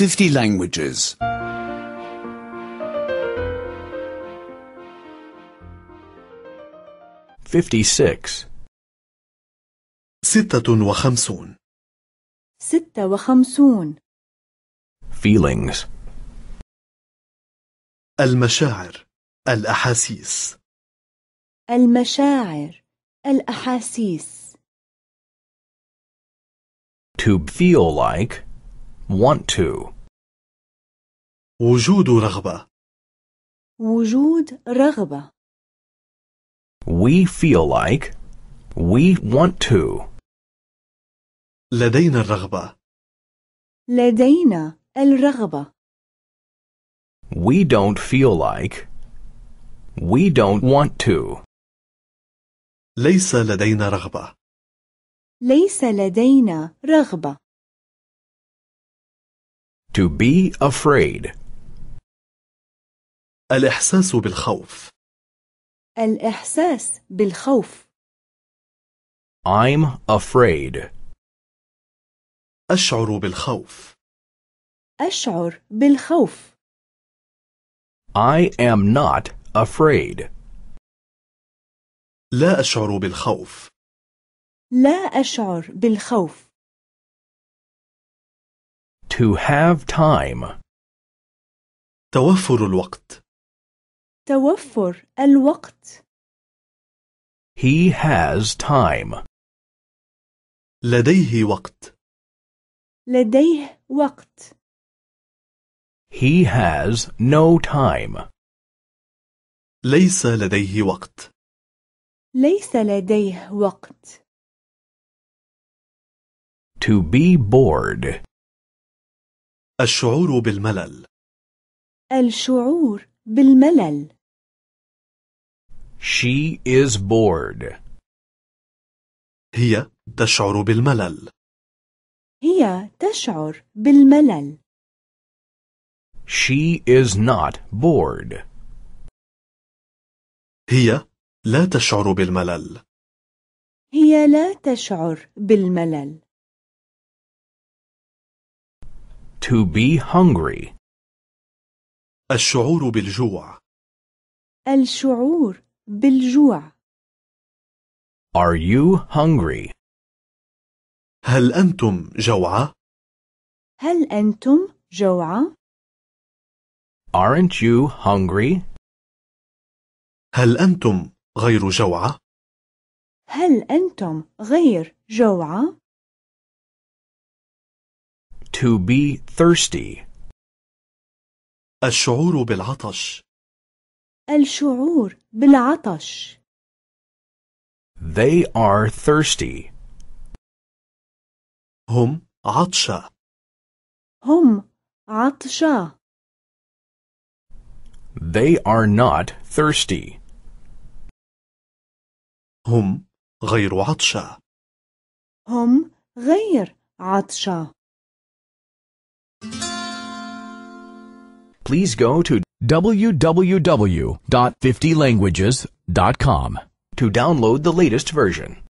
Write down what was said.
50 languages. 56 56 56 feelings المشاعر الأحاسيس المشاعر الأحاسيس To feel like want to وجود رغبة وجود رغبة We feel like we want to لدينا الرغبة لدينا الرغبة We don't feel like we don't want to ليس لدينا رغبة ليس لدينا رغبة To be afraid. الإحساس بالخوف. الإحساس بالخوف. I'm afraid. أشعر بالخوف. أشعر بالخوف. I am not afraid. لا أشعر بالخوف. لا أشعر بالخوف. To have time. توفر الوقت. توفر الوقت. He has time. لديه وقت. لديه وقت. He has no time. ليس لديه وقت. ليس لديه وقت. To be bored. الشعور بالملل الشعور بالملل She is bored. هي تشعر بالملل. هي تشعر بالملل. She is not bored. هي لا تشعر بالملل. هي لا تشعر بالملل. To be hungry. الشعور بالجوع. الشعور بالجوع. Are you hungry? هل أنتم جوعى؟ هل أنتم جوعى؟ Aren't you hungry? هل أنتم غير جوعى؟ هل أنتم غير جوعى؟ To be thirsty. الشعور بالعطش. الشعور بالعطش. They are thirsty. هم عطشة. هم عطشة. They are not thirsty. هم غير عطشة. هم غير عطشة. please go to www.50languages.com to download the latest version.